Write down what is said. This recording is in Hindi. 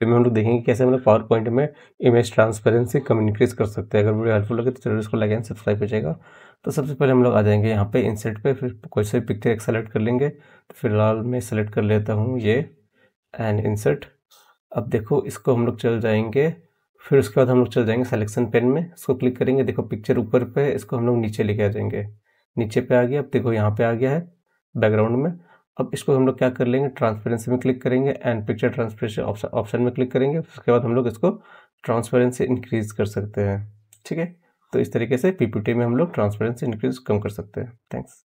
फिर में हम लोग देखेंगे कैसे हम लोग पावर पॉइंट में इमेज ट्रांसपेरेंसी कम इंक्रीज कर सकते हैं अगर वीडियो हेल्पफुल लगे तो चैनल इसको लाइक एंड सब्सक्राइब हो जाएगा तो सबसे पहले हम लोग आ जाएंगे यहाँ पे इंसर्ट पे फिर कोई से पिक्चर एक सेलेक्ट कर लेंगे तो फिलहाल मैं सेलेक्ट कर लेता हूँ ये एंड इंसर्ट अब देखो इसको हम लोग चल जाएंगे फिर उसके बाद हम लोग चल जाएंगे सेलेक्शन पेन में इसको क्लिक करेंगे देखो पिक्चर ऊपर पे इसको हम लोग नीचे लेके आ जाएंगे नीचे पे आ गया अब देखो यहाँ पे आ गया है बैकग्राउंड में अब इसको हम लोग क्या कर लेंगे ट्रांसपेरेंसी में क्लिक करेंगे एंड पिक्चर ट्रांसपेरेंसी ऑप्शन में क्लिक करेंगे उसके बाद हम लोग इसको ट्रांसपेरेंसी इंक्रीज़ कर सकते हैं ठीक है तो इस तरीके से पीपीटी में हम लोग ट्रांसपेरेंसी इंक्रीज़ कम कर सकते हैं थैंक्स